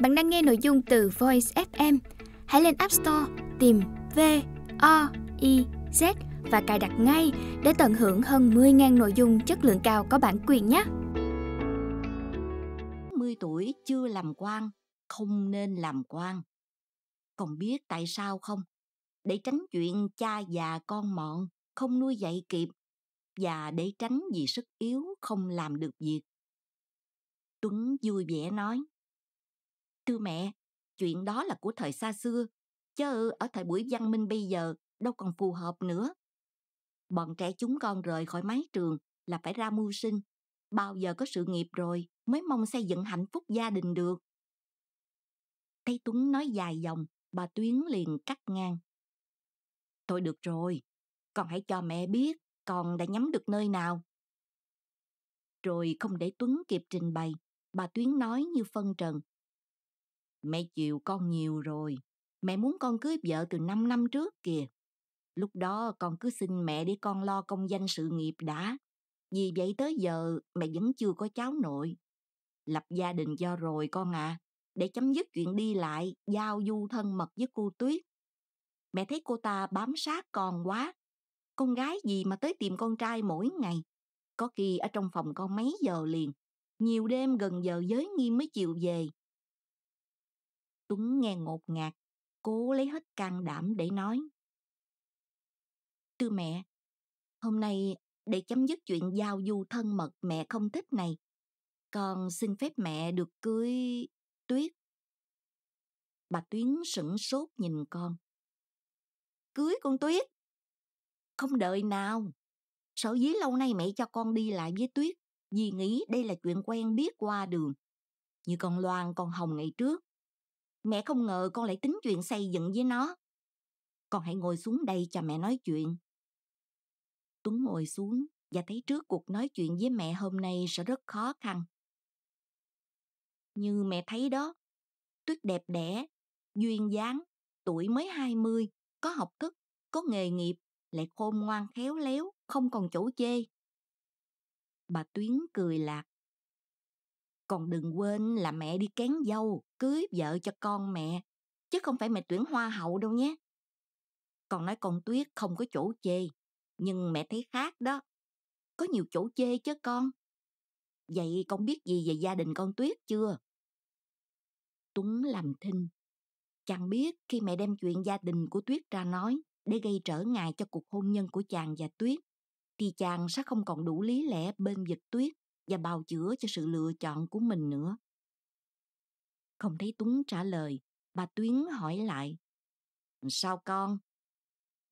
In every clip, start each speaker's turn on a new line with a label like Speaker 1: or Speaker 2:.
Speaker 1: Bạn đang nghe nội dung từ Voice FM. Hãy lên App Store tìm V O I Z và cài đặt ngay để tận hưởng hơn 10.000 nội dung chất lượng cao có bản quyền nhé. 10 tuổi chưa làm quan, không nên làm quan. Còn biết tại sao không? Để tránh chuyện cha già con mọn không nuôi dạy kịp và để tránh vì sức yếu không làm được việc. Tuấn vui vẻ nói. Thưa mẹ, chuyện đó là của thời xa xưa, chứ ở thời buổi văn minh bây giờ đâu còn phù hợp nữa. Bọn trẻ chúng con rời khỏi mái trường là phải ra mưu sinh, bao giờ có sự nghiệp rồi mới mong xây dựng hạnh phúc gia đình được. Thấy Tuấn nói dài dòng, bà Tuyến liền cắt ngang. Thôi được rồi, con hãy cho mẹ biết con đã nhắm được nơi nào. Rồi không để Tuấn kịp trình bày, bà Tuyến nói như phân trần, Mẹ chiều con nhiều rồi. Mẹ muốn con cưới vợ từ 5 năm trước kìa. Lúc đó con cứ xin mẹ để con lo công danh sự nghiệp đã. Vì vậy tới giờ mẹ vẫn chưa có cháu nội. Lập gia đình cho rồi con à. Để chấm dứt chuyện đi lại, giao du thân mật với cô Tuyết. Mẹ thấy cô ta bám sát con quá. Con gái gì mà tới tìm con trai mỗi ngày. Có khi ở trong phòng con mấy giờ liền. Nhiều đêm gần giờ giới nghiêm mới chịu về Tuấn nghe ngột ngạt, cố lấy hết can đảm để nói. "tư mẹ, hôm nay để chấm dứt chuyện giao du thân mật mẹ không thích này, con xin phép mẹ được cưới Tuyết. Bà Tuyến sửng sốt nhìn con. Cưới con Tuyết? Không đợi nào. Sở dí lâu nay mẹ cho con đi lại với Tuyết vì nghĩ đây là chuyện quen biết qua đường. Như con Loan, con Hồng ngày trước, mẹ không ngờ con lại tính chuyện xây dựng với nó. Con hãy ngồi xuống đây cho mẹ nói chuyện. Tuấn ngồi xuống và thấy trước cuộc nói chuyện với mẹ hôm nay sẽ rất khó khăn. Như mẹ thấy đó, Tuyết đẹp đẽ, duyên dáng, tuổi mới 20, có học thức, có nghề nghiệp, lại khôn ngoan khéo léo, không còn chỗ chê. Bà Tuyến cười lạc còn đừng quên là mẹ đi kén dâu, cưới vợ cho con mẹ, chứ không phải mẹ tuyển hoa hậu đâu nhé. Còn nói con Tuyết không có chỗ chê, nhưng mẹ thấy khác đó. Có nhiều chỗ chê chứ con. Vậy con biết gì về gia đình con Tuyết chưa? Tuấn làm thinh. Chàng biết khi mẹ đem chuyện gia đình của Tuyết ra nói để gây trở ngại cho cuộc hôn nhân của chàng và Tuyết, thì chàng sẽ không còn đủ lý lẽ bên vực Tuyết và bào chữa cho sự lựa chọn của mình nữa. Không thấy Tuấn trả lời, bà Tuyến hỏi lại. Sao con?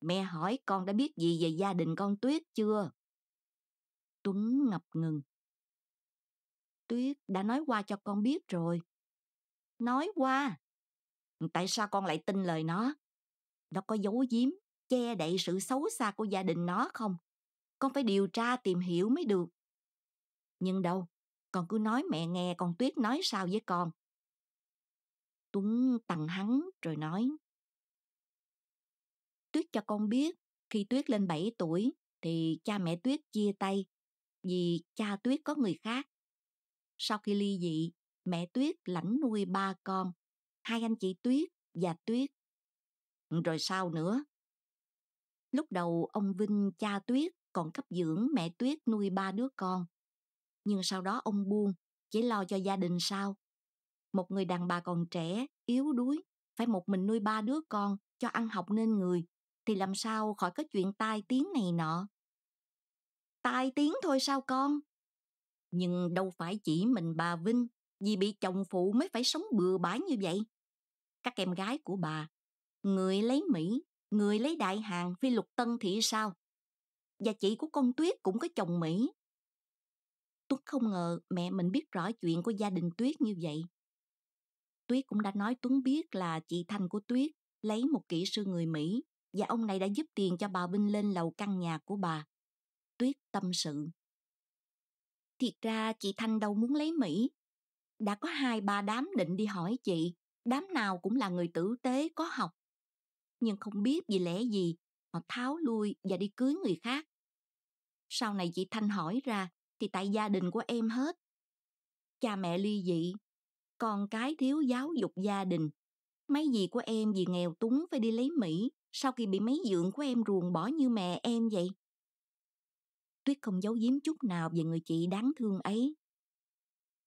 Speaker 1: Mẹ hỏi con đã biết gì về gia đình con Tuyết chưa? Tuấn ngập ngừng. Tuyết đã nói qua cho con biết rồi. Nói qua? Tại sao con lại tin lời nó? Nó có giấu giếm, che đậy sự xấu xa của gia đình nó không? Con phải điều tra tìm hiểu mới được. Nhưng đâu, con cứ nói mẹ nghe con Tuyết nói sao với con. Tuấn tặng hắn rồi nói. Tuyết cho con biết, khi Tuyết lên 7 tuổi thì cha mẹ Tuyết chia tay vì cha Tuyết có người khác. Sau khi ly dị, mẹ Tuyết lãnh nuôi ba con, hai anh chị Tuyết và Tuyết. Rồi sao nữa? Lúc đầu ông Vinh cha Tuyết còn cấp dưỡng mẹ Tuyết nuôi ba đứa con nhưng sau đó ông buông, chỉ lo cho gia đình sao. Một người đàn bà còn trẻ, yếu đuối, phải một mình nuôi ba đứa con cho ăn học nên người, thì làm sao khỏi có chuyện tai tiếng này nọ. Tai tiếng thôi sao con? Nhưng đâu phải chỉ mình bà Vinh, vì bị chồng phụ mới phải sống bừa bãi như vậy. Các em gái của bà, người lấy Mỹ, người lấy Đại Hàn phi lục tân thị sao? Và chị của con Tuyết cũng có chồng Mỹ, Tuấn không ngờ mẹ mình biết rõ chuyện của gia đình Tuyết như vậy. Tuyết cũng đã nói Tuấn biết là chị Thanh của Tuyết lấy một kỹ sư người Mỹ và ông này đã giúp tiền cho bà Vinh lên lầu căn nhà của bà. Tuyết tâm sự. Thiệt ra chị Thanh đâu muốn lấy Mỹ. Đã có hai ba đám định đi hỏi chị, đám nào cũng là người tử tế có học. Nhưng không biết vì lẽ gì, họ tháo lui và đi cưới người khác. Sau này chị Thanh hỏi ra, thì tại gia đình của em hết. Cha mẹ ly dị, con cái thiếu giáo dục gia đình. Mấy gì của em vì nghèo túng phải đi lấy Mỹ sau khi bị mấy dượng của em ruồng bỏ như mẹ em vậy. Tuyết không giấu giếm chút nào về người chị đáng thương ấy.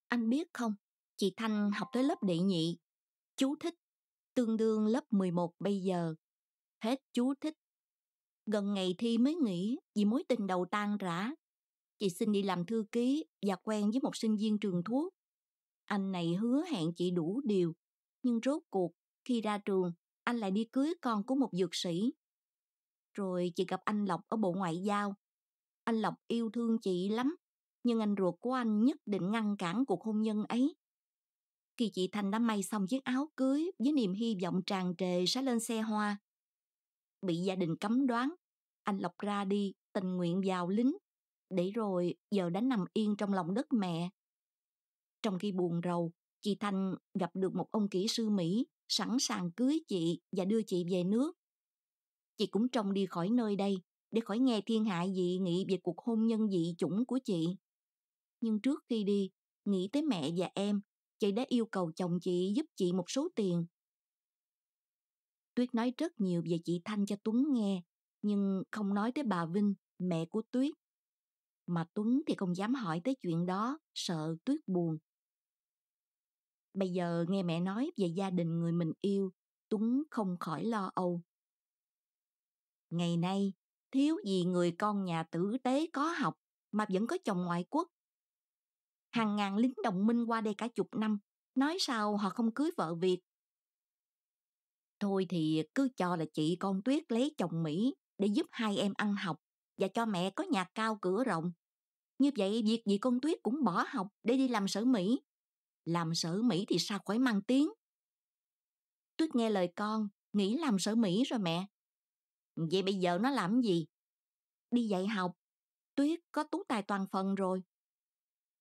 Speaker 1: Anh biết không, chị Thanh học tới lớp đệ nhị. Chú thích, tương đương lớp 11 bây giờ. Hết chú thích. Gần ngày thi mới nghỉ vì mối tình đầu tan rã chị xin đi làm thư ký và quen với một sinh viên trường thuốc. Anh này hứa hẹn chị đủ điều, nhưng rốt cuộc khi ra trường anh lại đi cưới con của một dược sĩ. Rồi chị gặp anh Lộc ở Bộ Ngoại giao. Anh Lộc yêu thương chị lắm, nhưng anh ruột của anh nhất định ngăn cản cuộc hôn nhân ấy. Khi chị Thành đã may xong chiếc áo cưới với niềm hy vọng tràn trề sẽ lên xe hoa. Bị gia đình cấm đoán, anh Lộc ra đi tình nguyện vào lính để rồi giờ đã nằm yên trong lòng đất mẹ. Trong khi buồn rầu, chị Thanh gặp được một ông kỹ sư Mỹ sẵn sàng cưới chị và đưa chị về nước. Chị cũng trông đi khỏi nơi đây để khỏi nghe thiên hạ dị nghị về cuộc hôn nhân dị chủng của chị. Nhưng trước khi đi, nghĩ tới mẹ và em, chị đã yêu cầu chồng chị giúp chị một số tiền. Tuyết nói rất nhiều về chị Thanh cho Tuấn nghe, nhưng không nói tới bà Vinh, mẹ của Tuyết mà Tuấn thì không dám hỏi tới chuyện đó, sợ Tuyết buồn. Bây giờ nghe mẹ nói về gia đình người mình yêu, Tuấn không khỏi lo âu. Ngày nay, thiếu gì người con nhà tử tế có học mà vẫn có chồng ngoại quốc. Hàng ngàn lính đồng minh qua đây cả chục năm, nói sao họ không cưới vợ Việt. Thôi thì cứ cho là chị con Tuyết lấy chồng Mỹ để giúp hai em ăn học và cho mẹ có nhà cao cửa rộng. Như vậy việc gì con Tuyết cũng bỏ học để đi làm sở Mỹ. Làm sở Mỹ thì sao khỏi mang tiếng. Tuyết nghe lời con, nghĩ làm sở Mỹ rồi mẹ. Vậy bây giờ nó làm gì? Đi dạy học. Tuyết có tú tài toàn phần rồi.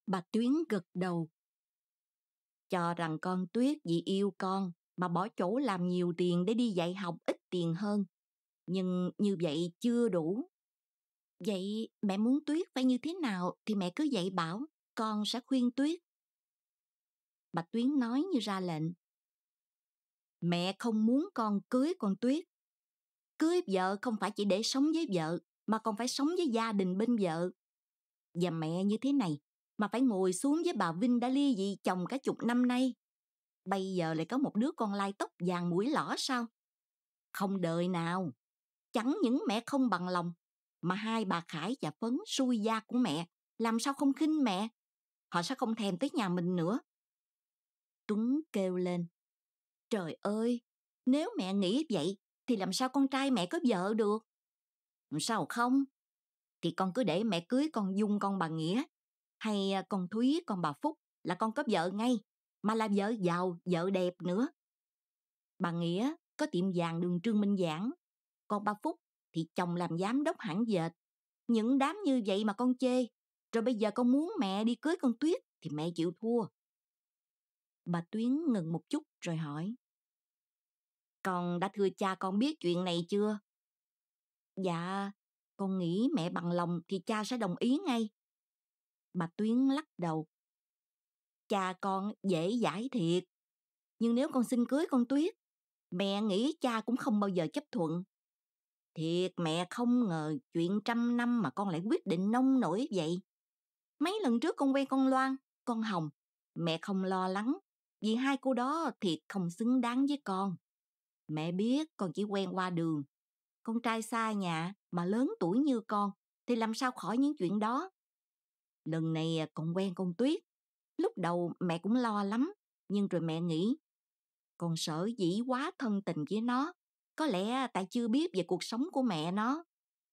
Speaker 1: Bà Tuyến gật đầu. Cho rằng con Tuyết vì yêu con mà bỏ chỗ làm nhiều tiền để đi dạy học ít tiền hơn. Nhưng như vậy chưa đủ Vậy mẹ muốn Tuyết phải như thế nào thì mẹ cứ dạy bảo, con sẽ khuyên Tuyết. bà Tuyến nói như ra lệnh. Mẹ không muốn con cưới con Tuyết. Cưới vợ không phải chỉ để sống với vợ, mà còn phải sống với gia đình bên vợ. Và mẹ như thế này, mà phải ngồi xuống với bà Vinh đã ly dị chồng cả chục năm nay. Bây giờ lại có một đứa con lai tóc vàng mũi lỏ sao? Không đời nào. Chẳng những mẹ không bằng lòng mà hai bà Khải và Phấn xui da của mẹ, làm sao không khinh mẹ? Họ sẽ không thèm tới nhà mình nữa. Tuấn kêu lên. Trời ơi, nếu mẹ nghĩ vậy thì làm sao con trai mẹ có vợ được? Sao không? Thì con cứ để mẹ cưới con Dung con bà Nghĩa hay à, con Thúy con bà Phúc là con có vợ ngay mà là vợ giàu, vợ đẹp nữa. Bà Nghĩa có tiệm vàng đường Trương Minh Giảng còn bà Phúc thì chồng làm giám đốc hãng dệt. Những đám như vậy mà con chê. Rồi bây giờ con muốn mẹ đi cưới con Tuyết thì mẹ chịu thua. Bà Tuyến ngừng một chút rồi hỏi. Con đã thưa cha con biết chuyện này chưa? Dạ, con nghĩ mẹ bằng lòng thì cha sẽ đồng ý ngay. Bà Tuyến lắc đầu. Cha con dễ giải thiệt. Nhưng nếu con xin cưới con Tuyết, mẹ nghĩ cha cũng không bao giờ chấp thuận Thiệt mẹ không ngờ chuyện trăm năm mà con lại quyết định nông nổi vậy. Mấy lần trước con quen con Loan, con Hồng, mẹ không lo lắng, vì hai cô đó thiệt không xứng đáng với con. Mẹ biết con chỉ quen qua đường, con trai xa nhà mà lớn tuổi như con thì làm sao khỏi những chuyện đó. Lần này à, con quen con Tuyết, lúc đầu mẹ cũng lo lắm, nhưng rồi mẹ nghĩ, con sở dĩ quá thân tình với nó, có lẽ tại chưa biết về cuộc sống của mẹ nó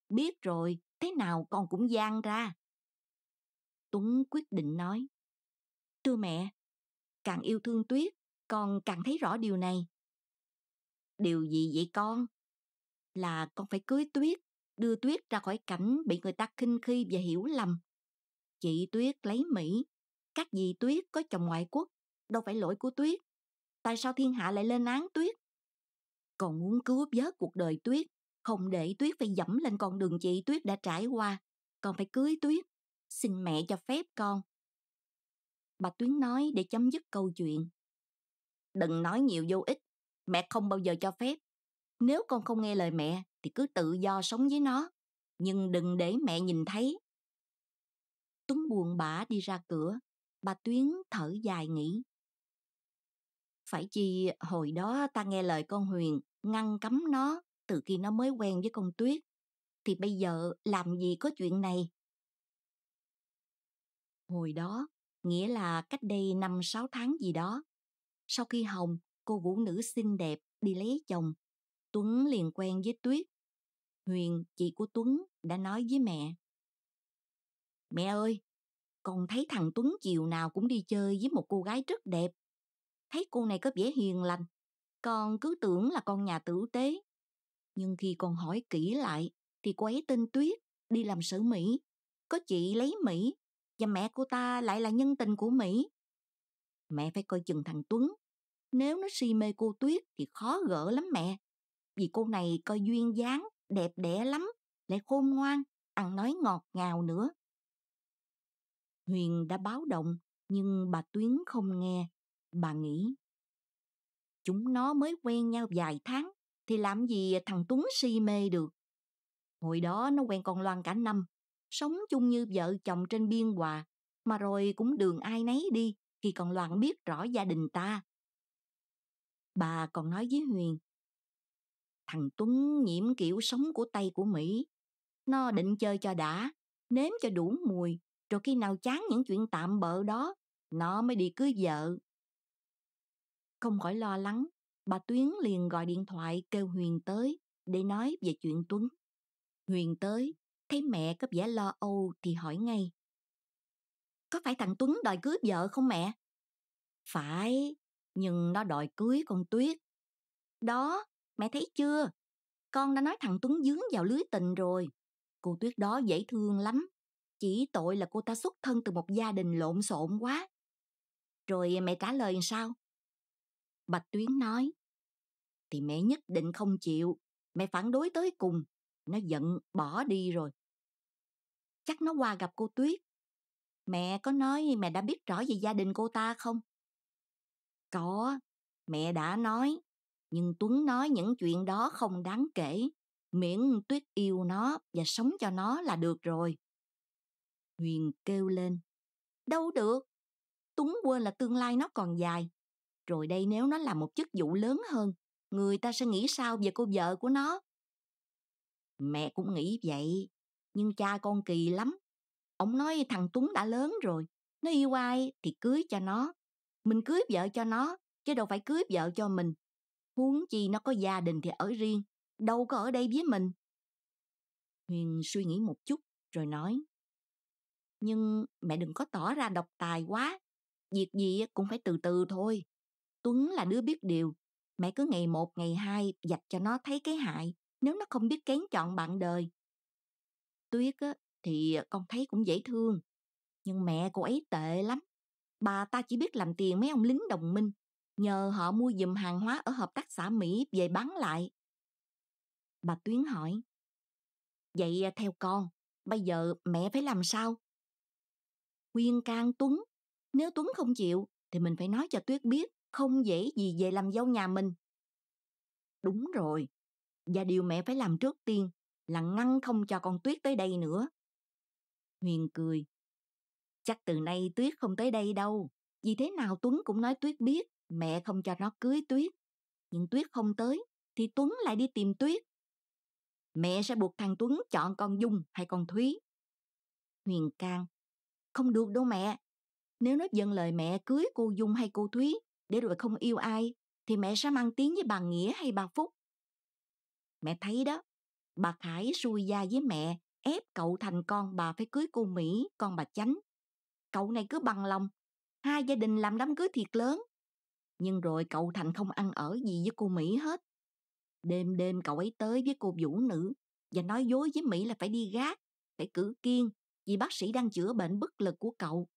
Speaker 1: biết rồi thế nào con cũng gian ra tuấn quyết định nói thưa mẹ càng yêu thương tuyết con càng thấy rõ điều này điều gì vậy con là con phải cưới tuyết đưa tuyết ra khỏi cảnh bị người ta khinh khi và hiểu lầm chị tuyết lấy mỹ các dì tuyết có chồng ngoại quốc đâu phải lỗi của tuyết tại sao thiên hạ lại lên án tuyết còn muốn cứu vớt cuộc đời Tuyết, không để Tuyết phải dẫm lên con đường chị Tuyết đã trải qua. Con phải cưới Tuyết, xin mẹ cho phép con. Bà Tuyến nói để chấm dứt câu chuyện. Đừng nói nhiều vô ích, mẹ không bao giờ cho phép. Nếu con không nghe lời mẹ thì cứ tự do sống với nó, nhưng đừng để mẹ nhìn thấy. Tuấn buồn bã đi ra cửa, bà Tuyến thở dài nghĩ. Phải chi hồi đó ta nghe lời con Huyền, ngăn cấm nó từ khi nó mới quen với con tuyết thì bây giờ làm gì có chuyện này hồi đó nghĩa là cách đây năm sáu tháng gì đó sau khi hồng cô vũ nữ xinh đẹp đi lấy chồng tuấn liền quen với tuyết huyền chị của tuấn đã nói với mẹ mẹ ơi con thấy thằng tuấn chiều nào cũng đi chơi với một cô gái rất đẹp thấy cô này có vẻ hiền lành con cứ tưởng là con nhà tử tế. Nhưng khi con hỏi kỹ lại, thì cô ấy tên Tuyết, đi làm sử Mỹ. Có chị lấy Mỹ, và mẹ cô ta lại là nhân tình của Mỹ. Mẹ phải coi chừng thằng Tuấn. Nếu nó si mê cô Tuyết thì khó gỡ lắm mẹ. Vì cô này coi duyên dáng, đẹp đẽ lắm, lại khôn ngoan, ăn nói ngọt ngào nữa. Huyền đã báo động, nhưng bà Tuyến không nghe. Bà nghĩ Chúng nó mới quen nhau vài tháng thì làm gì thằng Tuấn si mê được. Hồi đó nó quen con Loan cả năm, sống chung như vợ chồng trên biên hòa, mà rồi cũng đường ai nấy đi khi con Loan biết rõ gia đình ta. Bà còn nói với Huyền, thằng Tuấn nhiễm kiểu sống của Tây của Mỹ. Nó định chơi cho đã, nếm cho đủ mùi, rồi khi nào chán những chuyện tạm bợ đó, nó mới đi cưới vợ. Không khỏi lo lắng, bà Tuyến liền gọi điện thoại kêu Huyền tới để nói về chuyện Tuấn. Huyền tới, thấy mẹ có vẻ lo âu thì hỏi ngay. Có phải thằng Tuấn đòi cưới vợ không mẹ? Phải, nhưng nó đòi cưới con Tuyết. Đó, mẹ thấy chưa? Con đã nói thằng Tuấn dướng vào lưới tình rồi. Cô Tuyết đó dễ thương lắm. Chỉ tội là cô ta xuất thân từ một gia đình lộn xộn quá. Rồi mẹ trả lời sao? Bạch Tuyến nói. Thì mẹ nhất định không chịu, mẹ phản đối tới cùng, nó giận bỏ đi rồi. Chắc nó qua gặp cô Tuyết. Mẹ có nói mẹ đã biết rõ về gia đình cô ta không? Có, mẹ đã nói, nhưng Tuấn nói những chuyện đó không đáng kể, miễn Tuyết yêu nó và sống cho nó là được rồi. Huyền kêu lên, đâu được, Tuấn quên là tương lai nó còn dài, rồi đây nếu nó là một chức vụ lớn hơn, người ta sẽ nghĩ sao về cô vợ của nó? Mẹ cũng nghĩ vậy, nhưng cha con kỳ lắm. Ông nói thằng Tuấn đã lớn rồi, nó yêu ai thì cưới cho nó. Mình cưới vợ cho nó, chứ đâu phải cưới vợ cho mình. Huống chi nó có gia đình thì ở riêng, đâu có ở đây với mình. Huyền suy nghĩ một chút rồi nói. Nhưng mẹ đừng có tỏ ra độc tài quá, việc gì cũng phải từ từ thôi. Tuấn là đứa biết điều. Mẹ cứ ngày một, ngày hai dạch cho nó thấy cái hại nếu nó không biết kén chọn bạn đời. Tuyết á, thì con thấy cũng dễ thương. Nhưng mẹ cô ấy tệ lắm. Bà ta chỉ biết làm tiền mấy ông lính đồng minh. Nhờ họ mua dùm hàng hóa ở hợp tác xã Mỹ về bán lại. Bà Tuyến hỏi. Vậy à, theo con, bây giờ mẹ phải làm sao? Quyên can Tuấn. Nếu Tuấn không chịu thì mình phải nói cho Tuyết biết không dễ gì về làm dâu nhà mình. Đúng rồi, và điều mẹ phải làm trước tiên là ngăn không cho con Tuyết tới đây nữa. Huyền cười. Chắc từ nay Tuyết không tới đây đâu, vì thế nào Tuấn cũng nói Tuyết biết mẹ không cho nó cưới Tuyết. Nhưng Tuyết không tới, thì Tuấn lại đi tìm Tuyết. Mẹ sẽ buộc thằng Tuấn chọn con Dung hay con Thúy. Huyền can. Không được đâu mẹ. Nếu nó dâng lời mẹ cưới cô Dung hay cô Thúy, để rồi không yêu ai thì mẹ sẽ mang tiếng với bà nghĩa hay bà phúc mẹ thấy đó bà khải xui da với mẹ ép cậu thành con bà phải cưới cô mỹ con bà chánh cậu này cứ bằng lòng hai gia đình làm đám cưới thiệt lớn nhưng rồi cậu thành không ăn ở gì với cô mỹ hết đêm đêm cậu ấy tới với cô vũ nữ và nói dối với mỹ là phải đi gác phải cử kiên vì bác sĩ đang chữa bệnh bất lực của cậu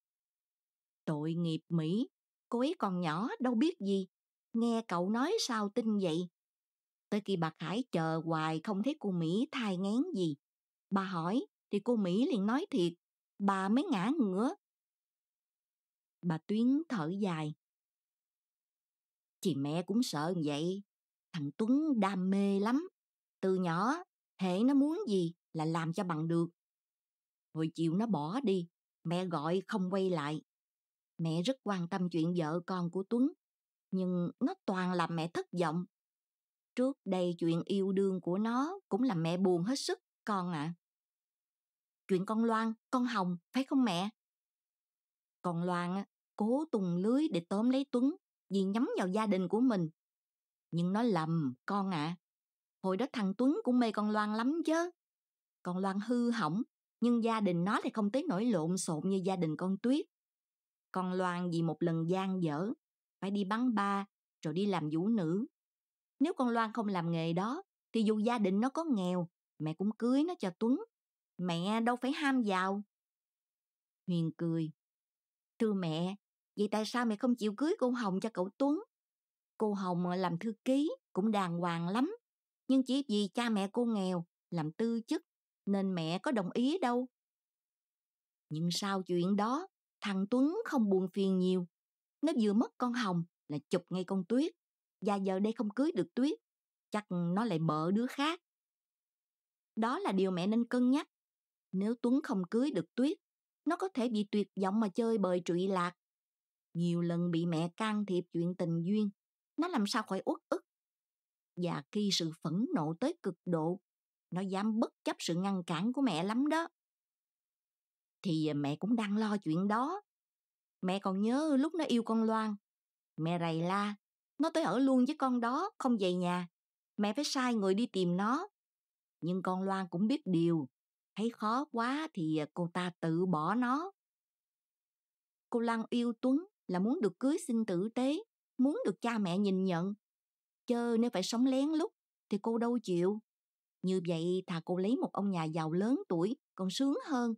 Speaker 1: tội nghiệp mỹ cô ấy còn nhỏ đâu biết gì nghe cậu nói sao tin vậy tới khi bà khải chờ hoài không thấy cô mỹ thai ngán gì bà hỏi thì cô mỹ liền nói thiệt bà mới ngã ngửa bà tuyến thở dài chị mẹ cũng sợ vậy thằng tuấn đam mê lắm từ nhỏ hệ nó muốn gì là làm cho bằng được hồi chiều nó bỏ đi mẹ gọi không quay lại Mẹ rất quan tâm chuyện vợ con của Tuấn, nhưng nó toàn làm mẹ thất vọng. Trước đây chuyện yêu đương của nó cũng làm mẹ buồn hết sức, con ạ. À. Chuyện con Loan, con Hồng, phải không mẹ? Con Loan cố tung lưới để tóm lấy Tuấn vì nhắm vào gia đình của mình. Nhưng nó lầm, con ạ. À. Hồi đó thằng Tuấn cũng mê con Loan lắm chứ. Con Loan hư hỏng, nhưng gia đình nó thì không tới nổi lộn xộn như gia đình con Tuyết. Con Loan vì một lần gian dở, phải đi bắn ba, rồi đi làm vũ nữ. Nếu con Loan không làm nghề đó, thì dù gia đình nó có nghèo, mẹ cũng cưới nó cho Tuấn. Mẹ đâu phải ham giàu. Huyền cười. Thưa mẹ, vậy tại sao mẹ không chịu cưới cô Hồng cho cậu Tuấn? Cô Hồng ờ, làm thư ký, cũng đàng hoàng lắm. Nhưng chỉ vì cha mẹ cô nghèo, làm tư chức, nên mẹ có đồng ý đâu. Nhưng sau chuyện đó, Thằng Tuấn không buồn phiền nhiều. Nó vừa mất con Hồng là chụp ngay con Tuyết. Và giờ đây không cưới được Tuyết. Chắc nó lại bợ đứa khác. Đó là điều mẹ nên cân nhắc. Nếu Tuấn không cưới được Tuyết, nó có thể bị tuyệt vọng mà chơi bời trụy lạc. Nhiều lần bị mẹ can thiệp chuyện tình duyên, nó làm sao khỏi uất ức. Và khi sự phẫn nộ tới cực độ, nó dám bất chấp sự ngăn cản của mẹ lắm đó thì à, mẹ cũng đang lo chuyện đó. Mẹ còn nhớ lúc nó yêu con Loan. Mẹ rầy la, nó tới ở luôn với con đó, không về nhà. Mẹ phải sai người đi tìm nó. Nhưng con Loan cũng biết điều. Thấy khó quá thì à, cô ta tự bỏ nó. Cô Lan yêu Tuấn là muốn được cưới xin tử tế, muốn được cha mẹ nhìn nhận. chờ nếu phải sống lén lúc thì cô đâu chịu. Như vậy thà cô lấy một ông nhà giàu lớn tuổi còn sướng hơn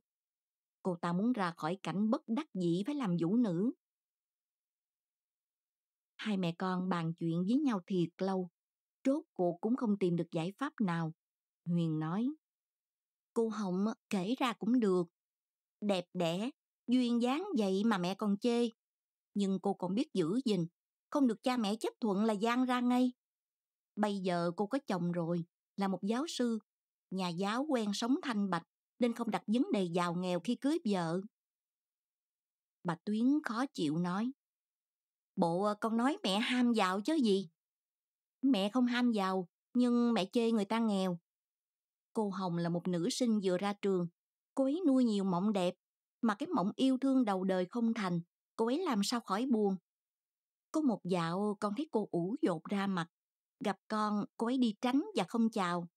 Speaker 1: cô ta muốn ra khỏi cảnh bất đắc dĩ phải làm vũ nữ. Hai mẹ con bàn chuyện với nhau thiệt lâu, rốt cuộc cũng không tìm được giải pháp nào. Huyền nói, cô Hồng kể ra cũng được, đẹp đẽ, duyên dáng vậy mà mẹ còn chê. Nhưng cô còn biết giữ gìn, không được cha mẹ chấp thuận là gian ra ngay. Bây giờ cô có chồng rồi, là một giáo sư, nhà giáo quen sống thanh bạch, nên không đặt vấn đề giàu nghèo khi cưới vợ. Bà Tuyến khó chịu nói. Bộ ờ, con nói mẹ ham giàu chứ gì? Mẹ không ham giàu, nhưng mẹ chê người ta nghèo. Cô Hồng là một nữ sinh vừa ra trường. Cô ấy nuôi nhiều mộng đẹp, mà cái mộng yêu thương đầu đời không thành, cô ấy làm sao khỏi buồn. Có một dạo con thấy cô ủ dột ra mặt, gặp con cô ấy đi tránh và không chào.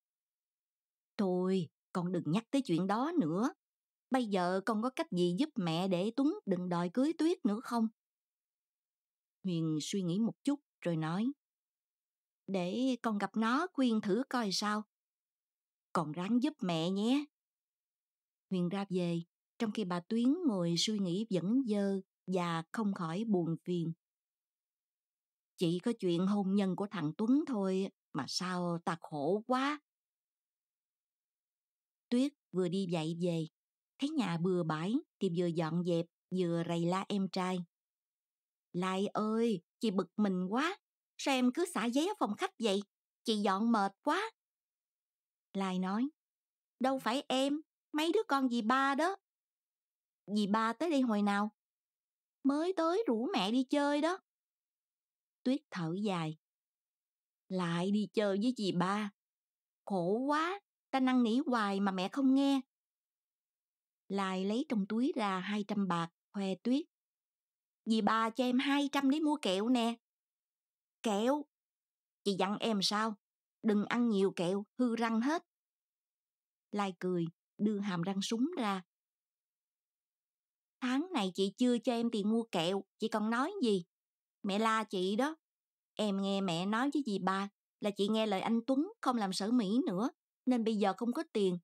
Speaker 1: Thôi, con đừng nhắc tới chuyện đó nữa. Bây giờ con có cách gì giúp mẹ để Tuấn đừng đòi cưới Tuyết nữa không? Huyền suy nghĩ một chút rồi nói. Để con gặp nó khuyên thử coi sao. Còn ráng giúp mẹ nhé. Huyền ra về, trong khi bà Tuyến ngồi suy nghĩ vẫn dơ và không khỏi buồn phiền. Chỉ có chuyện hôn nhân của thằng Tuấn thôi mà sao ta khổ quá. Tuyết vừa đi dạy về, thấy nhà bừa bãi thì vừa dọn dẹp vừa rầy la em trai. Lai ơi, chị bực mình quá, sao em cứ xả giấy ở phòng khách vậy? Chị dọn mệt quá. Lai nói, đâu phải em, mấy đứa con dì ba đó. Dì ba tới đây hồi nào? Mới tới rủ mẹ đi chơi đó. Tuyết thở dài. Lại đi chơi với dì ba. Khổ quá, ta năn nỉ hoài mà mẹ không nghe. Lại lấy trong túi ra 200 bạc, khoe tuyết. Dì bà cho em 200 để mua kẹo nè. Kẹo? Chị dặn em sao? Đừng ăn nhiều kẹo, hư răng hết. Lai cười, đưa hàm răng súng ra. Tháng này chị chưa cho em tiền mua kẹo, chị còn nói gì? Mẹ la chị đó. Em nghe mẹ nói với dì bà là chị nghe lời anh Tuấn không làm sở Mỹ nữa nên bây giờ không có tiền.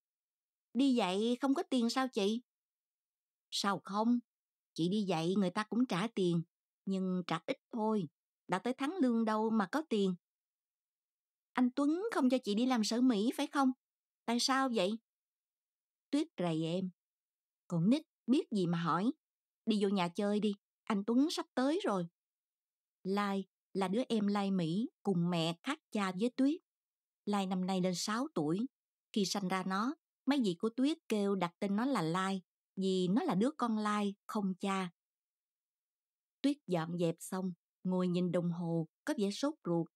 Speaker 1: Đi dạy không có tiền sao chị? Sao không? Chị đi dạy người ta cũng trả tiền, nhưng trả ít thôi, đã tới tháng lương đâu mà có tiền. Anh Tuấn không cho chị đi làm sở Mỹ phải không? Tại sao vậy? Tuyết rầy em. Còn nít biết gì mà hỏi. Đi vô nhà chơi đi, anh Tuấn sắp tới rồi. Lai là đứa em Lai Mỹ cùng mẹ khác cha với Tuyết. Lai năm nay lên 6 tuổi. Khi sanh ra nó, mấy vị của Tuyết kêu đặt tên nó là Lai, vì nó là đứa con Lai, không cha. Tuyết dọn dẹp xong, ngồi nhìn đồng hồ, có vẻ sốt ruột.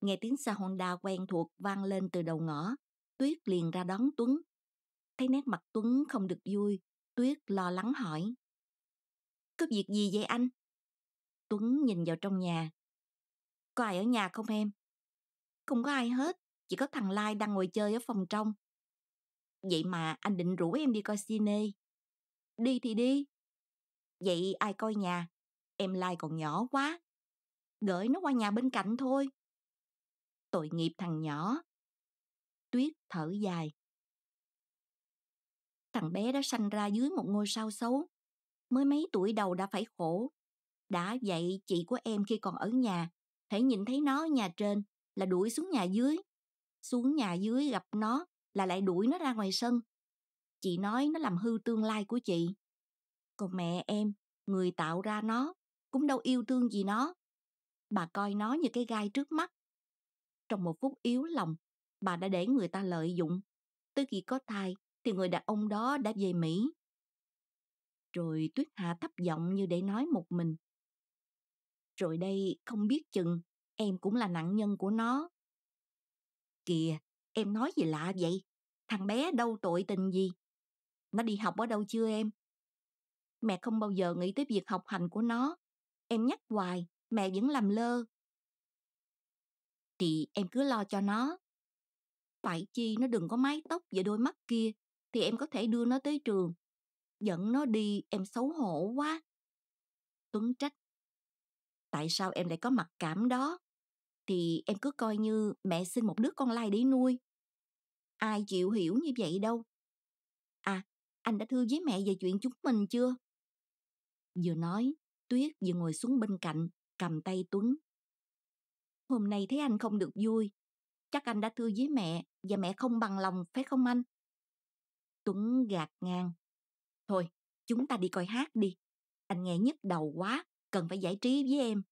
Speaker 1: Nghe tiếng xe Honda quen thuộc vang lên từ đầu ngõ, Tuyết liền ra đón Tuấn. Thấy nét mặt Tuấn không được vui, Tuyết lo lắng hỏi. Có việc gì vậy anh? Tuấn nhìn vào trong nhà. Có ai ở nhà không em? Không có ai hết chỉ có thằng Lai đang ngồi chơi ở phòng trong. Vậy mà anh định rủ em đi coi cine. Đi thì đi. Vậy ai coi nhà? Em Lai còn nhỏ quá. Gửi nó qua nhà bên cạnh thôi. Tội nghiệp thằng nhỏ. Tuyết thở dài. Thằng bé đã sanh ra dưới một ngôi sao xấu. Mới mấy tuổi đầu đã phải khổ. Đã vậy chị của em khi còn ở nhà, thể nhìn thấy nó nhà trên là đuổi xuống nhà dưới xuống nhà dưới gặp nó là lại đuổi nó ra ngoài sân. Chị nói nó làm hư tương lai của chị. Còn mẹ em, người tạo ra nó, cũng đâu yêu thương gì nó. Bà coi nó như cái gai trước mắt. Trong một phút yếu lòng, bà đã để người ta lợi dụng. Tới khi có thai thì người đàn ông đó đã về Mỹ. Rồi Tuyết Hạ thấp giọng như để nói một mình. Rồi đây không biết chừng em cũng là nạn nhân của nó. Kìa, em nói gì lạ vậy? Thằng bé đâu tội tình gì? Nó đi học ở đâu chưa em? Mẹ không bao giờ nghĩ tới việc học hành của nó. Em nhắc hoài, mẹ vẫn làm lơ. Thì em cứ lo cho nó. Phải chi nó đừng có mái tóc và đôi mắt kia, thì em có thể đưa nó tới trường. Dẫn nó đi, em xấu hổ quá. Tuấn trách. Tại sao em lại có mặt cảm đó? thì em cứ coi như mẹ sinh một đứa con lai để nuôi. Ai chịu hiểu như vậy đâu. À, anh đã thưa với mẹ về chuyện chúng mình chưa? Vừa nói, Tuyết vừa ngồi xuống bên cạnh, cầm tay Tuấn. Hôm nay thấy anh không được vui. Chắc anh đã thưa với mẹ và mẹ không bằng lòng phải không anh? Tuấn gạt ngang. Thôi, chúng ta đi coi hát đi. Anh nghe nhức đầu quá, cần phải giải trí với em.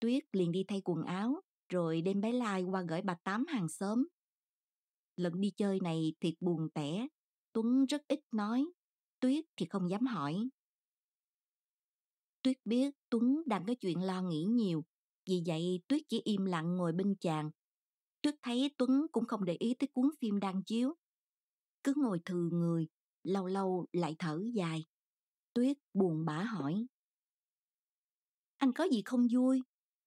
Speaker 1: Tuyết liền đi thay quần áo, rồi đem bé Lai qua gửi bà Tám hàng xóm. Lần đi chơi này thiệt buồn tẻ, Tuấn rất ít nói, Tuyết thì không dám hỏi. Tuyết biết Tuấn đang có chuyện lo nghĩ nhiều, vì vậy Tuyết chỉ im lặng ngồi bên chàng. Tuyết thấy Tuấn cũng không để ý tới cuốn phim đang chiếu. Cứ ngồi thừ người, lâu lâu lại thở dài. Tuyết buồn bã hỏi. Anh có gì không vui?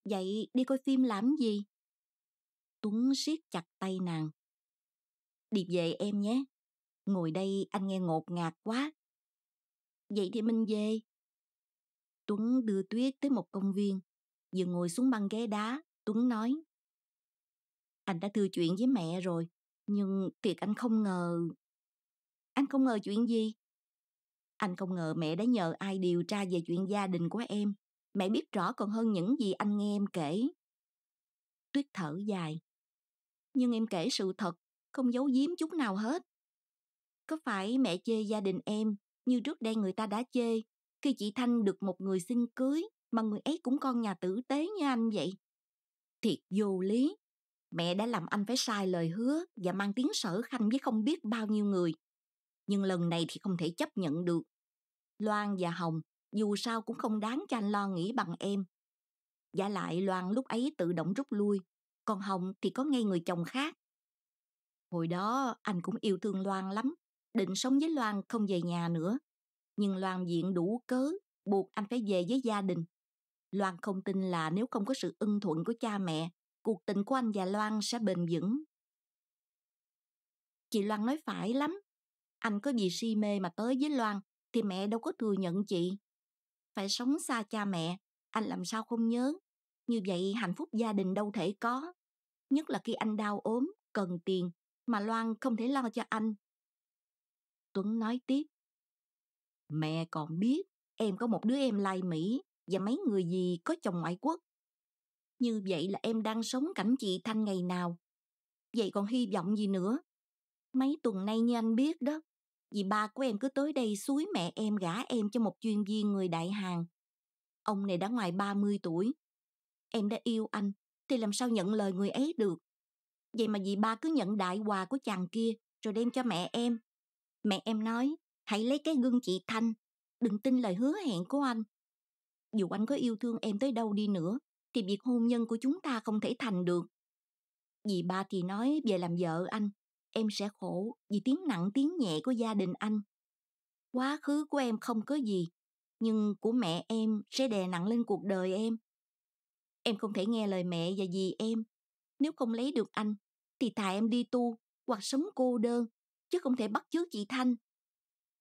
Speaker 1: Vậy đi coi phim làm gì? Tuấn siết chặt tay nàng. đi về em nhé. Ngồi đây anh nghe ngột ngạt quá. Vậy thì mình về. Tuấn đưa Tuyết tới một công viên. Vừa ngồi xuống băng ghế đá, Tuấn nói. Anh đã thưa chuyện với mẹ rồi, nhưng thiệt anh không ngờ... Anh không ngờ chuyện gì? Anh không ngờ mẹ đã nhờ ai điều tra về chuyện gia đình của em mẹ biết rõ còn hơn những gì anh nghe em kể. Tuyết thở dài. Nhưng em kể sự thật, không giấu giếm chút nào hết. Có phải mẹ chê gia đình em, như trước đây người ta đã chê, khi chị Thanh được một người xin cưới mà người ấy cũng con nhà tử tế như anh vậy? Thiệt vô lý. Mẹ đã làm anh phải sai lời hứa và mang tiếng sở khanh với không biết bao nhiêu người. Nhưng lần này thì không thể chấp nhận được. Loan và Hồng dù sao cũng không đáng cho anh lo nghĩ bằng em. Giả lại Loan lúc ấy tự động rút lui, còn Hồng thì có ngay người chồng khác. Hồi đó anh cũng yêu thương Loan lắm, định sống với Loan không về nhà nữa. Nhưng Loan diện đủ cớ, buộc anh phải về với gia đình. Loan không tin là nếu không có sự ưng thuận của cha mẹ, cuộc tình của anh và Loan sẽ bền vững. Chị Loan nói phải lắm. Anh có gì si mê mà tới với Loan thì mẹ đâu có thừa nhận chị phải sống xa cha mẹ, anh làm sao không nhớ. Như vậy hạnh phúc gia đình đâu thể có. Nhất là khi anh đau ốm, cần tiền, mà Loan không thể lo cho anh. Tuấn nói tiếp. Mẹ còn biết em có một đứa em lai Mỹ và mấy người gì có chồng ngoại quốc. Như vậy là em đang sống cảnh chị Thanh ngày nào. Vậy còn hy vọng gì nữa? Mấy tuần nay như anh biết đó, vì ba của em cứ tới đây suối mẹ em gả em cho một chuyên viên người đại hàng. Ông này đã ngoài 30 tuổi. Em đã yêu anh, thì làm sao nhận lời người ấy được. Vậy mà dì ba cứ nhận đại quà của chàng kia rồi đem cho mẹ em. Mẹ em nói, hãy lấy cái gương chị Thanh, đừng tin lời hứa hẹn của anh. Dù anh có yêu thương em tới đâu đi nữa, thì việc hôn nhân của chúng ta không thể thành được. Dì ba thì nói về làm vợ anh, em sẽ khổ vì tiếng nặng tiếng nhẹ của gia đình anh. Quá khứ của em không có gì, nhưng của mẹ em sẽ đè nặng lên cuộc đời em. Em không thể nghe lời mẹ và dì em. Nếu không lấy được anh, thì thà em đi tu hoặc sống cô đơn, chứ không thể bắt chước chị Thanh.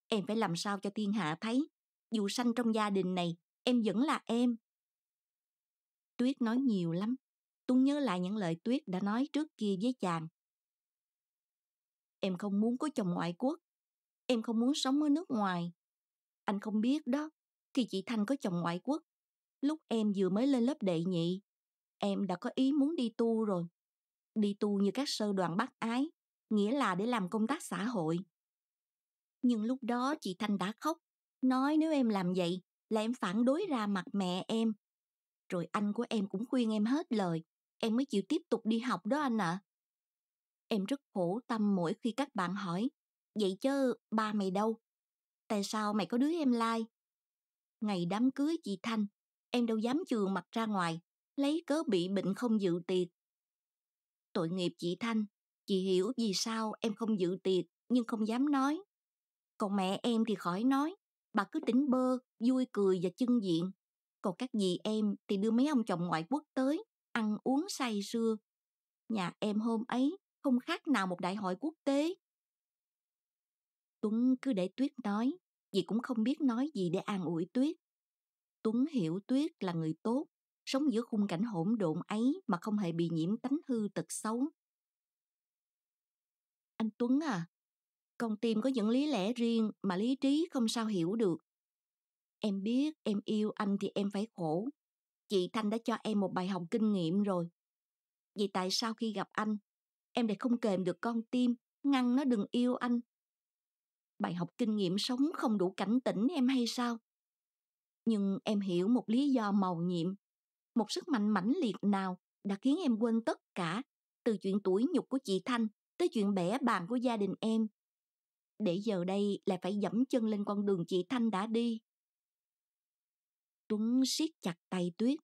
Speaker 1: Em phải làm sao cho thiên hạ thấy, dù sanh trong gia đình này, em vẫn là em. Tuyết nói nhiều lắm. Tuấn nhớ lại những lời Tuyết đã nói trước kia với chàng Em không muốn có chồng ngoại quốc. Em không muốn sống ở nước ngoài. Anh không biết đó, khi chị Thanh có chồng ngoại quốc, lúc em vừa mới lên lớp đệ nhị, em đã có ý muốn đi tu rồi. Đi tu như các sơ đoàn bác ái, nghĩa là để làm công tác xã hội. Nhưng lúc đó chị Thanh đã khóc, nói nếu em làm vậy là em phản đối ra mặt mẹ em. Rồi anh của em cũng khuyên em hết lời, em mới chịu tiếp tục đi học đó anh ạ. À. Em rất khổ tâm mỗi khi các bạn hỏi, vậy chứ ba mày đâu? Tại sao mày có đứa em lai? Like? Ngày đám cưới chị Thanh, em đâu dám trường mặt ra ngoài, lấy cớ bị bệnh không dự tiệc. Tội nghiệp chị Thanh, chị hiểu vì sao em không dự tiệc nhưng không dám nói. Còn mẹ em thì khỏi nói, bà cứ tỉnh bơ, vui cười và chân diện. Còn các dì em thì đưa mấy ông chồng ngoại quốc tới, ăn uống say sưa. Nhà em hôm ấy không khác nào một đại hội quốc tế. Tuấn cứ để Tuyết nói, vì cũng không biết nói gì để an ủi Tuyết. Tuấn hiểu Tuyết là người tốt, sống giữa khung cảnh hỗn độn ấy mà không hề bị nhiễm tánh hư tật xấu. Anh Tuấn à, con tim có những lý lẽ riêng mà lý trí không sao hiểu được. Em biết em yêu anh thì em phải khổ. Chị Thanh đã cho em một bài học kinh nghiệm rồi. Vậy tại sao khi gặp anh, em lại không kềm được con tim, ngăn nó đừng yêu anh. Bài học kinh nghiệm sống không đủ cảnh tỉnh em hay sao? Nhưng em hiểu một lý do màu nhiệm, một sức mạnh mãnh liệt nào đã khiến em quên tất cả, từ chuyện tuổi nhục của chị Thanh tới chuyện bẻ bàn của gia đình em. Để giờ đây lại phải dẫm chân lên con đường chị Thanh đã đi. Tuấn siết chặt tay Tuyết.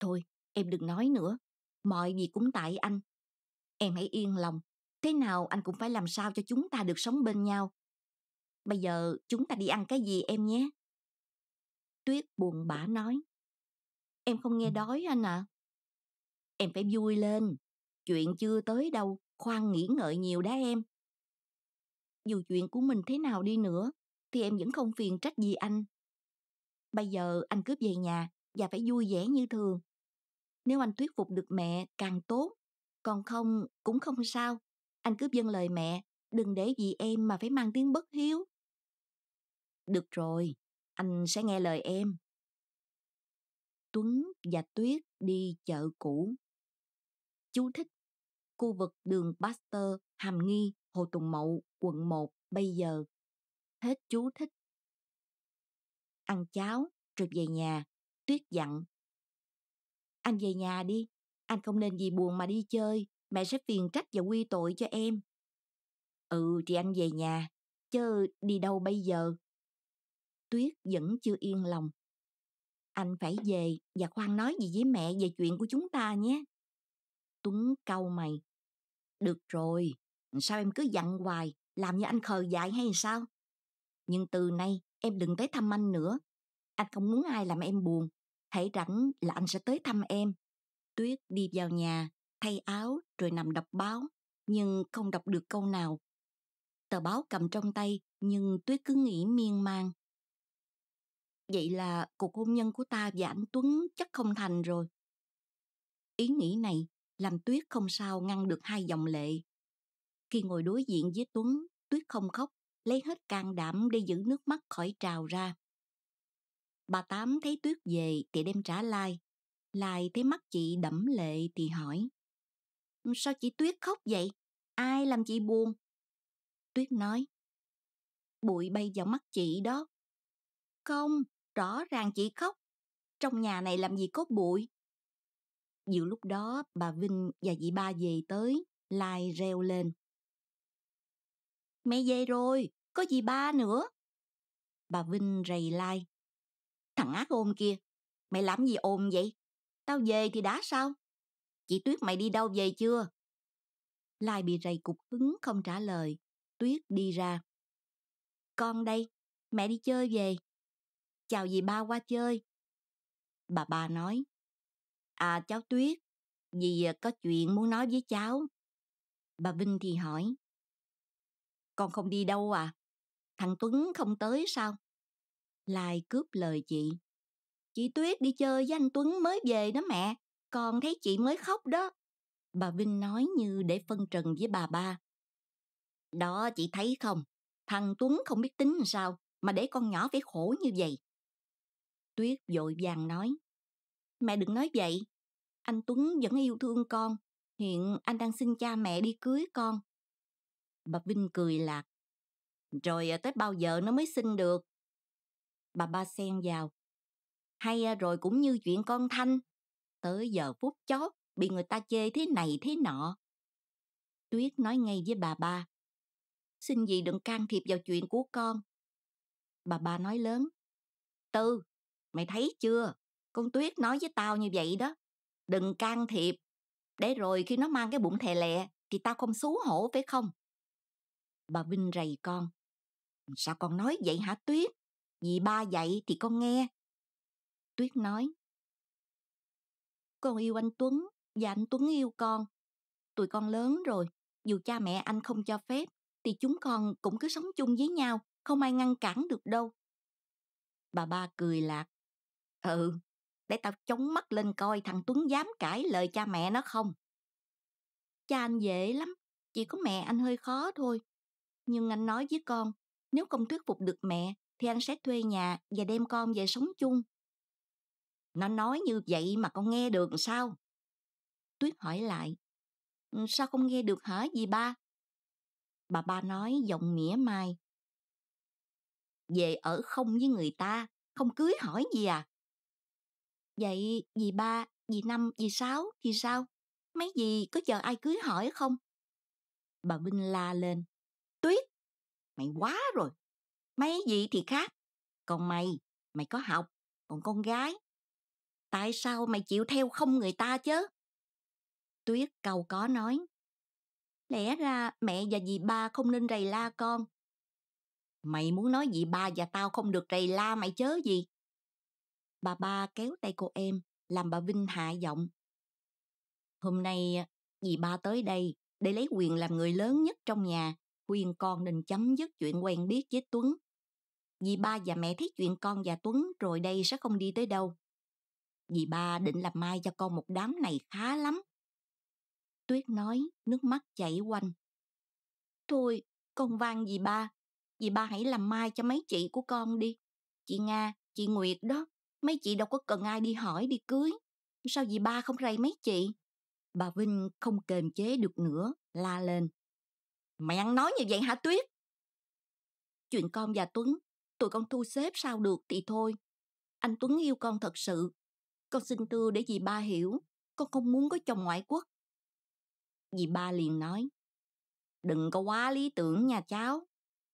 Speaker 1: Thôi, em đừng nói nữa mọi việc cũng tại anh. Em hãy yên lòng, thế nào anh cũng phải làm sao cho chúng ta được sống bên nhau. Bây giờ chúng ta đi ăn cái gì em nhé? Tuyết buồn bã nói. Em không nghe ừ. đói anh ạ. À? Em phải vui lên, chuyện chưa tới đâu, khoan nghĩ ngợi nhiều đã em. Dù chuyện của mình thế nào đi nữa, thì em vẫn không phiền trách gì anh. Bây giờ anh cướp về nhà và phải vui vẻ như thường nếu anh thuyết phục được mẹ càng tốt, còn không cũng không sao. Anh cứ vâng lời mẹ, đừng để vì em mà phải mang tiếng bất hiếu. Được rồi, anh sẽ nghe lời em. Tuấn và Tuyết đi chợ cũ. Chú thích Khu vực đường Pasteur, Hàm Nghi, Hồ Tùng Mậu, quận 1 bây giờ. Hết chú thích. Ăn cháo, rồi về nhà. Tuyết dặn anh về nhà đi, anh không nên vì buồn mà đi chơi, mẹ sẽ phiền trách và quy tội cho em. Ừ thì anh về nhà, chứ đi đâu bây giờ? Tuyết vẫn chưa yên lòng. Anh phải về và khoan nói gì với mẹ về chuyện của chúng ta nhé. Tuấn cau mày. Được rồi, sao em cứ dặn hoài, làm như anh khờ dại hay sao? Nhưng từ nay em đừng tới thăm anh nữa. Anh không muốn ai làm em buồn hãy rảnh là anh sẽ tới thăm em. Tuyết đi vào nhà, thay áo rồi nằm đọc báo, nhưng không đọc được câu nào. Tờ báo cầm trong tay, nhưng Tuyết cứ nghĩ miên man. Vậy là cuộc hôn nhân của ta và anh Tuấn chắc không thành rồi. Ý nghĩ này làm Tuyết không sao ngăn được hai dòng lệ. Khi ngồi đối diện với Tuấn, Tuyết không khóc, lấy hết can đảm để giữ nước mắt khỏi trào ra. Bà Tám thấy Tuyết về thì đem trả lại, lại thấy mắt chị đẫm lệ thì hỏi. Ừ, sao chị Tuyết khóc vậy? Ai làm chị buồn? Tuyết nói. Bụi bay vào mắt chị đó. Không, rõ ràng chị khóc. Trong nhà này làm gì có bụi. Dù lúc đó bà Vinh và dì ba về tới, Lai reo lên. Mẹ về rồi, có dì ba nữa. Bà Vinh rầy Lai. Thằng ác ôm kia, mày làm gì ôm vậy? Tao về thì đã sao? Chị Tuyết mày đi đâu về chưa? Lai bị rầy cục hứng không trả lời. Tuyết đi ra. Con đây, mẹ đi chơi về. Chào dì ba qua chơi. Bà ba nói. À cháu Tuyết, dì à, có chuyện muốn nói với cháu. Bà Vinh thì hỏi. Con không đi đâu à? Thằng Tuấn không tới sao? Lai cướp lời chị. Chị Tuyết đi chơi với anh Tuấn mới về đó mẹ, con thấy chị mới khóc đó. Bà Vinh nói như để phân trần với bà ba. Đó chị thấy không, thằng Tuấn không biết tính làm sao mà để con nhỏ phải khổ như vậy. Tuyết vội vàng nói, mẹ đừng nói vậy, anh Tuấn vẫn yêu thương con, hiện anh đang xin cha mẹ đi cưới con. Bà Vinh cười lạc, rồi à, tới bao giờ nó mới xin được? bà ba xen vào. Hay à, rồi cũng như chuyện con Thanh, tới giờ phút chót bị người ta chê thế này thế nọ. Tuyết nói ngay với bà ba, xin gì đừng can thiệp vào chuyện của con. Bà ba nói lớn, Tư, mày thấy chưa, con Tuyết nói với tao như vậy đó, đừng can thiệp, để rồi khi nó mang cái bụng thè lẹ thì tao không xấu hổ phải không? Bà Vinh rầy con, sao con nói vậy hả Tuyết? vì ba dạy thì con nghe. Tuyết nói. Con yêu anh Tuấn và anh Tuấn yêu con. Tụi con lớn rồi, dù cha mẹ anh không cho phép thì chúng con cũng cứ sống chung với nhau, không ai ngăn cản được đâu. Bà ba cười lạc. Ừ, để tao chống mắt lên coi thằng Tuấn dám cãi lời cha mẹ nó không. Cha anh dễ lắm, chỉ có mẹ anh hơi khó thôi. Nhưng anh nói với con, nếu không thuyết phục được mẹ thì anh sẽ thuê nhà và đem con về sống chung. Nó nói như vậy mà con nghe được sao? Tuyết hỏi lại. Ừ, sao không nghe được hả dì ba? Bà ba nói giọng mỉa mai. Về ở không với người ta, không cưới hỏi gì à? Vậy dì ba, dì năm, dì sáu thì sao? Mấy dì có chờ ai cưới hỏi không? Bà Vinh la lên. Tuyết, mày quá rồi, Mấy gì thì khác. Còn mày, mày có học, còn con gái. Tại sao mày chịu theo không người ta chứ? Tuyết cầu có nói. Lẽ ra mẹ và dì ba không nên rầy la con. Mày muốn nói dì ba và tao không được rầy la mày chớ gì? Bà ba kéo tay cô em, làm bà Vinh hạ giọng. Hôm nay dì ba tới đây để lấy quyền làm người lớn nhất trong nhà khuyên con nên chấm dứt chuyện quen biết với Tuấn. Vì ba và mẹ thấy chuyện con và Tuấn rồi đây sẽ không đi tới đâu. Vì ba định làm mai cho con một đám này khá lắm. Tuyết nói, nước mắt chảy quanh. Thôi, con van dì ba, dì ba hãy làm mai cho mấy chị của con đi. Chị Nga, chị Nguyệt đó, mấy chị đâu có cần ai đi hỏi đi cưới. Sao dì ba không rầy mấy chị? Bà Vinh không kềm chế được nữa, la lên. Mày ăn nói như vậy hả Tuyết? Chuyện con và Tuấn, tụi con thu xếp sao được thì thôi. Anh Tuấn yêu con thật sự. Con xin thưa để dì ba hiểu, con không muốn có chồng ngoại quốc. Dì ba liền nói, đừng có quá lý tưởng nha cháu.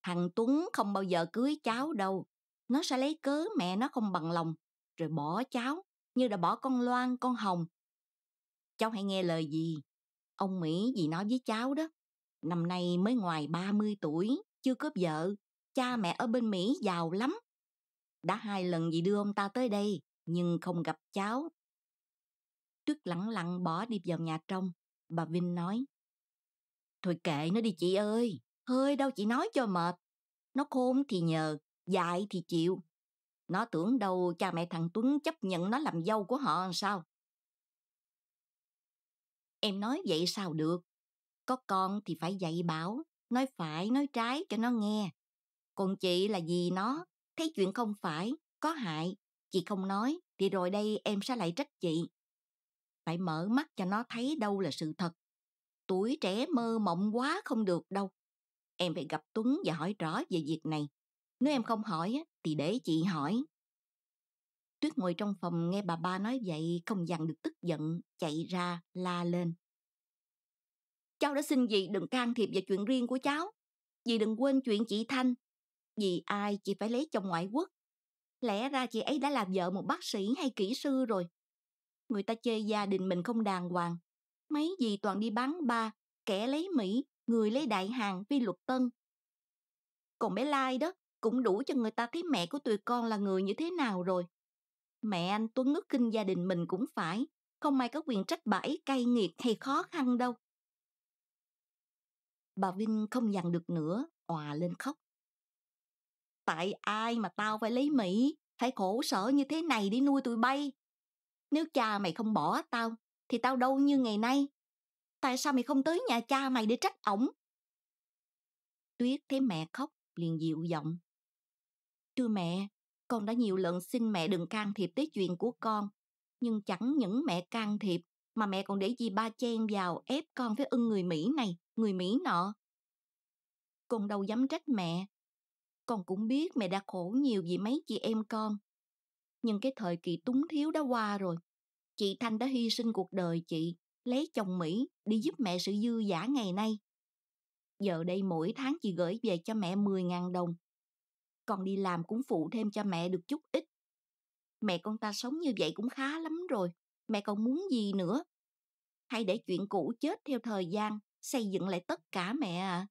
Speaker 1: Thằng Tuấn không bao giờ cưới cháu đâu. Nó sẽ lấy cớ mẹ nó không bằng lòng, rồi bỏ cháu, như đã bỏ con Loan, con Hồng. Cháu hãy nghe lời gì? Ông Mỹ gì nói với cháu đó. Năm nay mới ngoài 30 tuổi, chưa cướp vợ, cha mẹ ở bên Mỹ giàu lắm. Đã hai lần dì đưa ông ta tới đây, nhưng không gặp cháu. trước lặng lặng bỏ đi vào nhà trong, bà Vinh nói. Thôi kệ nó đi chị ơi, hơi đâu chị nói cho mệt. Nó khôn thì nhờ, dại thì chịu. Nó tưởng đâu cha mẹ thằng Tuấn chấp nhận nó làm dâu của họ làm sao? Em nói vậy sao được? Có con thì phải dạy bảo, nói phải, nói trái cho nó nghe. Còn chị là gì nó, thấy chuyện không phải, có hại, chị không nói, thì rồi đây em sẽ lại trách chị. Phải mở mắt cho nó thấy đâu là sự thật. Tuổi trẻ mơ mộng quá không được đâu. Em phải gặp Tuấn và hỏi rõ về việc này. Nếu em không hỏi thì để chị hỏi. Tuyết ngồi trong phòng nghe bà ba nói vậy không dằn được tức giận, chạy ra la lên cháu đã xin dì đừng can thiệp vào chuyện riêng của cháu. Dì đừng quên chuyện chị Thanh. Vì ai chị phải lấy chồng ngoại quốc. Lẽ ra chị ấy đã làm vợ một bác sĩ hay kỹ sư rồi. Người ta chê gia đình mình không đàng hoàng. Mấy gì toàn đi bán ba, kẻ lấy Mỹ, người lấy đại hàng vi luật tân. Còn bé Lai đó, cũng đủ cho người ta thấy mẹ của tụi con là người như thế nào rồi. Mẹ anh Tuấn ước kinh gia đình mình cũng phải, không ai có quyền trách bà cay nghiệt hay khó khăn đâu. Bà Vinh không dằn được nữa, òa lên khóc. Tại ai mà tao phải lấy Mỹ, phải khổ sở như thế này để nuôi tụi bay. Nếu cha mày không bỏ tao, thì tao đâu như ngày nay. Tại sao mày không tới nhà cha mày để trách ổng? Tuyết thấy mẹ khóc, liền dịu giọng. Thưa mẹ, con đã nhiều lần xin mẹ đừng can thiệp tới chuyện của con, nhưng chẳng những mẹ can thiệp mà mẹ còn để dì ba chen vào ép con với ưng người Mỹ này, người Mỹ nọ. Con đâu dám trách mẹ. Con cũng biết mẹ đã khổ nhiều vì mấy chị em con. Nhưng cái thời kỳ túng thiếu đã qua rồi. Chị Thanh đã hy sinh cuộc đời chị, lấy chồng Mỹ đi giúp mẹ sự dư giả ngày nay. Giờ đây mỗi tháng chị gửi về cho mẹ 10.000 đồng. Còn đi làm cũng phụ thêm cho mẹ được chút ít. Mẹ con ta sống như vậy cũng khá lắm rồi. Mẹ còn muốn gì nữa? hay để chuyện cũ chết theo thời gian, xây dựng lại tất cả mẹ à.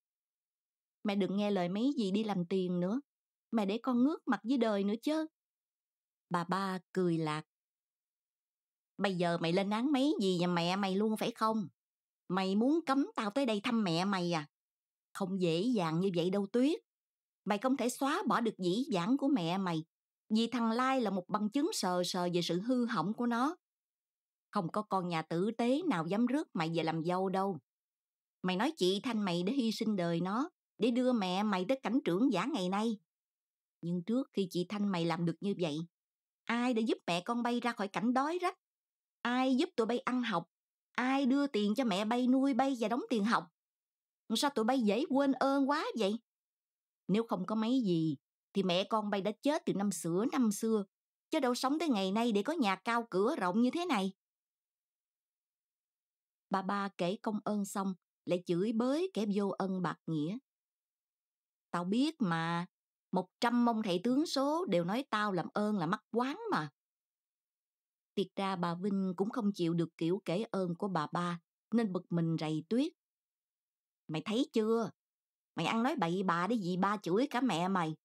Speaker 1: Mẹ đừng nghe lời mấy gì đi làm tiền nữa. Mẹ để con ngước mặt với đời nữa chứ. Bà ba cười lạc. Bây giờ mày lên án mấy gì nhà mẹ mày luôn phải không? Mày muốn cấm tao tới đây thăm mẹ mày à? Không dễ dàng như vậy đâu Tuyết. Mày không thể xóa bỏ được dĩ vãng của mẹ mày. Vì thằng Lai là một bằng chứng sờ sờ về sự hư hỏng của nó không có con nhà tử tế nào dám rước mày về làm dâu đâu. Mày nói chị Thanh mày đã hy sinh đời nó, để đưa mẹ mày tới cảnh trưởng giả ngày nay. Nhưng trước khi chị Thanh mày làm được như vậy, ai đã giúp mẹ con bay ra khỏi cảnh đói rách? Ai giúp tụi bay ăn học? Ai đưa tiền cho mẹ bay nuôi bay và đóng tiền học? Sao tụi bay dễ quên ơn quá vậy? Nếu không có mấy gì, thì mẹ con bay đã chết từ năm xưa năm xưa, chứ đâu sống tới ngày nay để có nhà cao cửa rộng như thế này. Bà ba kể công ơn xong, lại chửi bới kẻ vô ân bạc nghĩa. Tao biết mà, một trăm mông thầy tướng số đều nói tao làm ơn là mắc quán mà. Tiệt ra bà Vinh cũng không chịu được kiểu kể ơn của bà ba, nên bực mình rầy tuyết. Mày thấy chưa? Mày ăn nói bậy bà để gì ba chửi cả mẹ mày.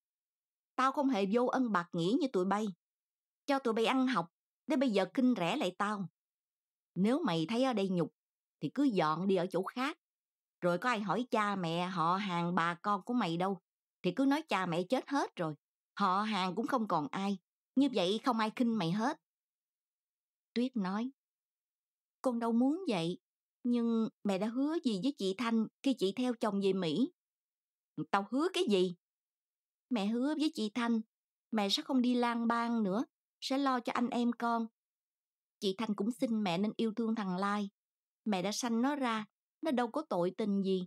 Speaker 1: Tao không hề vô ân bạc nghĩa như tụi bay. Cho tụi bay ăn học, để bây giờ kinh rẻ lại tao. Nếu mày thấy ở đây nhục thì cứ dọn đi ở chỗ khác. Rồi có ai hỏi cha mẹ, họ hàng, bà con của mày đâu, thì cứ nói cha mẹ chết hết rồi. Họ hàng cũng không còn ai, như vậy không ai khinh mày hết. Tuyết nói, con đâu muốn vậy, nhưng mẹ đã hứa gì với chị Thanh khi chị theo chồng về Mỹ. Tao hứa cái gì? Mẹ hứa với chị Thanh, mẹ sẽ không đi lang bang nữa, sẽ lo cho anh em con. Chị Thanh cũng xin mẹ nên yêu thương thằng Lai, mẹ đã sanh nó ra, nó đâu có tội tình gì.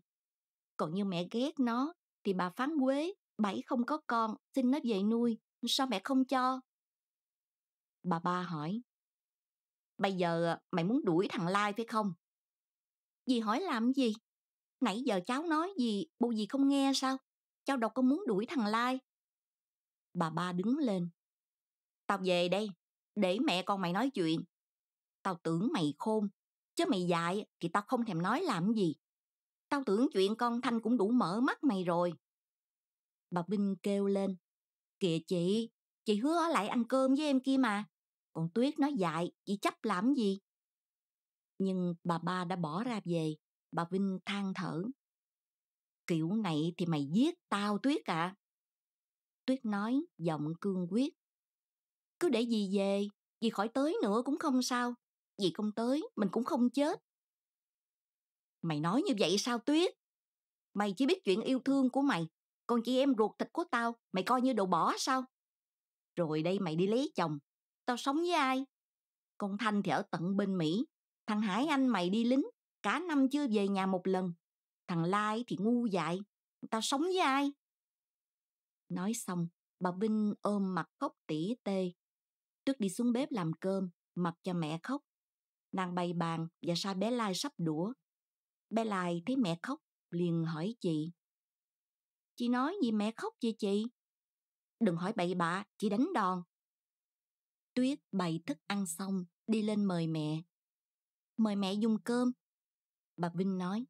Speaker 1: Còn như mẹ ghét nó, thì bà phán quế, bảy không có con, xin nó về nuôi, sao mẹ không cho? Bà ba hỏi, bây giờ à, mày muốn đuổi thằng Lai phải không? Dì hỏi làm gì? Nãy giờ cháu nói gì, bộ gì không nghe sao? Cháu đâu có muốn đuổi thằng Lai. Bà ba đứng lên. Tao về đây, để mẹ con mày nói chuyện. Tao tưởng mày khôn, Chứ mày dạy thì tao không thèm nói làm gì. Tao tưởng chuyện con Thanh cũng đủ mở mắt mày rồi. Bà Binh kêu lên. Kìa chị, chị hứa ở lại ăn cơm với em kia mà. Còn Tuyết nói dạy, chị chấp làm gì. Nhưng bà ba đã bỏ ra về, bà Vinh than thở. Kiểu này thì mày giết tao Tuyết à. Tuyết nói giọng cương quyết. Cứ để gì về, gì khỏi tới nữa cũng không sao dì không tới, mình cũng không chết. Mày nói như vậy sao Tuyết? Mày chỉ biết chuyện yêu thương của mày, còn chị em ruột thịt của tao, mày coi như đồ bỏ sao? Rồi đây mày đi lấy chồng, tao sống với ai? Con Thanh thì ở tận bên Mỹ, thằng Hải Anh mày đi lính, cả năm chưa về nhà một lần. Thằng Lai thì ngu dại, tao sống với ai? Nói xong, bà Vinh ôm mặt khóc tỉ tê. Tuyết đi xuống bếp làm cơm, mặc cho mẹ khóc. Nàng bày bàn và sai bé Lai sắp đũa. Bé Lai thấy mẹ khóc, liền hỏi chị. Chị nói gì mẹ khóc vậy chị? Đừng hỏi bậy bạ, chị đánh đòn. Tuyết bày thức ăn xong, đi lên mời mẹ. Mời mẹ dùng cơm. Bà Vinh nói.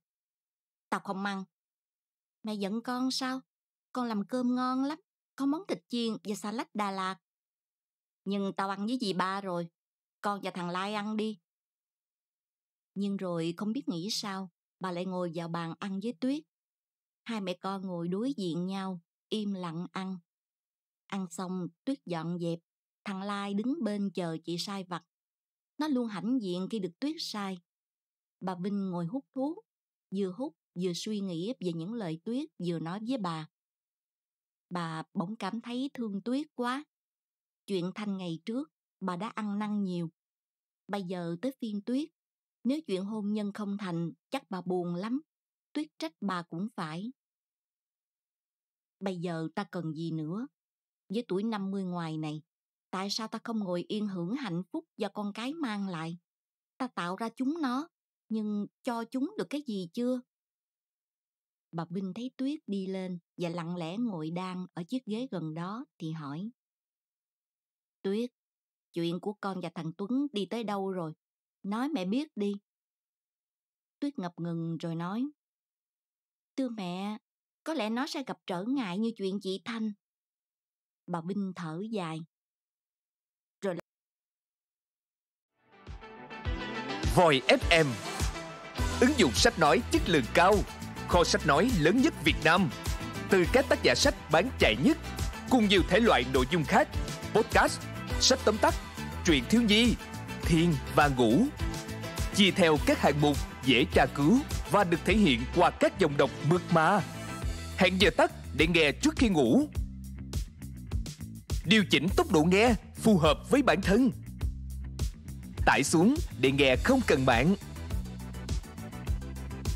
Speaker 1: Tao không ăn. Mẹ giận con sao? Con làm cơm ngon lắm, có món thịt chiên và salad Đà Lạt. Nhưng tao ăn với dì ba rồi, con và thằng Lai ăn đi, nhưng rồi không biết nghĩ sao, bà lại ngồi vào bàn ăn với Tuyết. Hai mẹ con ngồi đối diện nhau, im lặng ăn. Ăn xong, Tuyết dọn dẹp, thằng Lai đứng bên chờ chị sai vặt. Nó luôn hãnh diện khi được Tuyết sai. Bà Vinh ngồi hút thuốc, vừa hút vừa suy nghĩ về những lời Tuyết vừa nói với bà. Bà bỗng cảm thấy thương Tuyết quá. Chuyện Thanh ngày trước, bà đã ăn năn nhiều. Bây giờ tới phiên Tuyết, nếu chuyện hôn nhân không thành, chắc bà buồn lắm. Tuyết trách bà cũng phải. Bây giờ ta cần gì nữa? Với tuổi 50 ngoài này, tại sao ta không ngồi yên hưởng hạnh phúc do con cái mang lại? Ta tạo ra chúng nó, nhưng cho chúng được cái gì chưa? Bà Vinh thấy Tuyết đi lên và lặng lẽ ngồi đang ở chiếc ghế gần đó thì hỏi. Tuyết, chuyện của con và thằng Tuấn đi tới đâu rồi? Nói mẹ biết đi. Tuyết ngập ngừng rồi nói. Thưa mẹ, có lẽ nó sẽ gặp trở ngại như chuyện chị Thanh. Bà Binh thở dài. Rồi là... Voi FM Ứng dụng sách nói chất lượng cao Kho sách nói lớn nhất Việt Nam Từ các tác giả sách bán chạy nhất Cùng nhiều thể loại nội dung khác Podcast, sách tóm tắt, truyện thiếu nhi thiên và ngũ, Chia theo các hạng mục dễ tra cứu và được thể hiện qua các dòng đọc mượt mà. Hẹn giờ tắt để nghe trước khi ngủ. Điều chỉnh tốc độ nghe phù hợp với bản thân. Tải xuống để nghe không cần mạng.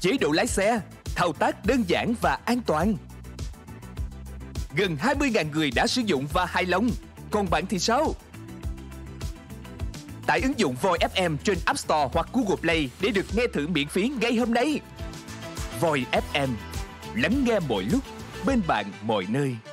Speaker 1: Chế độ lái xe, thao tác đơn giản và an toàn. Gần 20.000 người đã sử dụng và hài lòng. Còn bạn thì sao? Tải ứng dụng Voi FM trên App Store hoặc Google Play để được nghe thử miễn phí ngay hôm nay. Voi FM, lắng nghe mọi lúc, bên bạn mọi nơi.